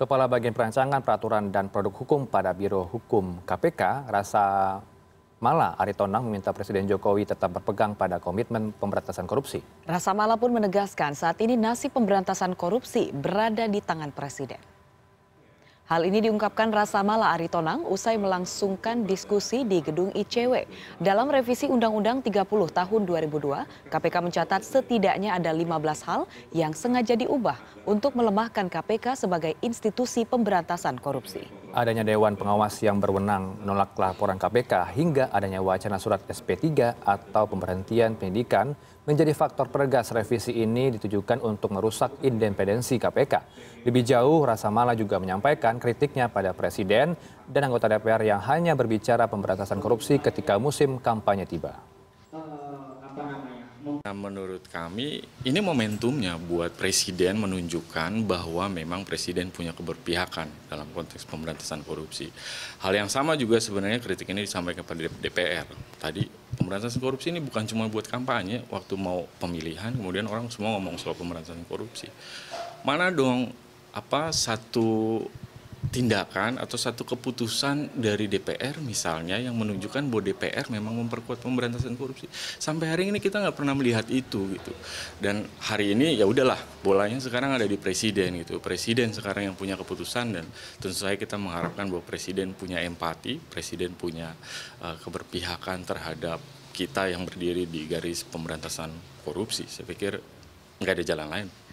Kepala Bagian Perancangan Peraturan dan Produk Hukum pada Biro Hukum KPK, Rasa Mala Aritonang meminta Presiden Jokowi tetap berpegang pada komitmen pemberantasan korupsi. Rasa Mala pun menegaskan saat ini nasib pemberantasan korupsi berada di tangan Presiden. Hal ini diungkapkan Rasa Mala Aritonang usai melangsungkan diskusi di gedung ICW. Dalam revisi Undang-Undang 30 tahun 2002, KPK mencatat setidaknya ada 15 hal yang sengaja diubah untuk melemahkan KPK sebagai institusi pemberantasan korupsi adanya Dewan Pengawas yang berwenang menolak laporan KPK hingga adanya wacana surat SP3 atau pemberhentian pendidikan menjadi faktor peregas revisi ini ditujukan untuk merusak independensi KPK. Lebih jauh, Rasa Mala juga menyampaikan kritiknya pada Presiden dan anggota DPR yang hanya berbicara pemberantasan korupsi ketika musim kampanye tiba. Nah, menurut kami ini momentumnya buat presiden menunjukkan bahwa memang presiden punya keberpihakan dalam konteks pemberantasan korupsi. Hal yang sama juga sebenarnya kritik ini disampaikan pada DPR. Tadi pemberantasan korupsi ini bukan cuma buat kampanye, waktu mau pemilihan kemudian orang semua ngomong soal pemberantasan korupsi. Mana dong apa satu tindakan atau satu keputusan dari DPR misalnya yang menunjukkan bahwa DPR memang memperkuat pemberantasan korupsi. Sampai hari ini kita nggak pernah melihat itu gitu. Dan hari ini ya udahlah bolanya sekarang ada di presiden gitu. Presiden sekarang yang punya keputusan dan tentu saja kita mengharapkan bahwa presiden punya empati, presiden punya uh, keberpihakan terhadap kita yang berdiri di garis pemberantasan korupsi. Saya pikir nggak ada jalan lain.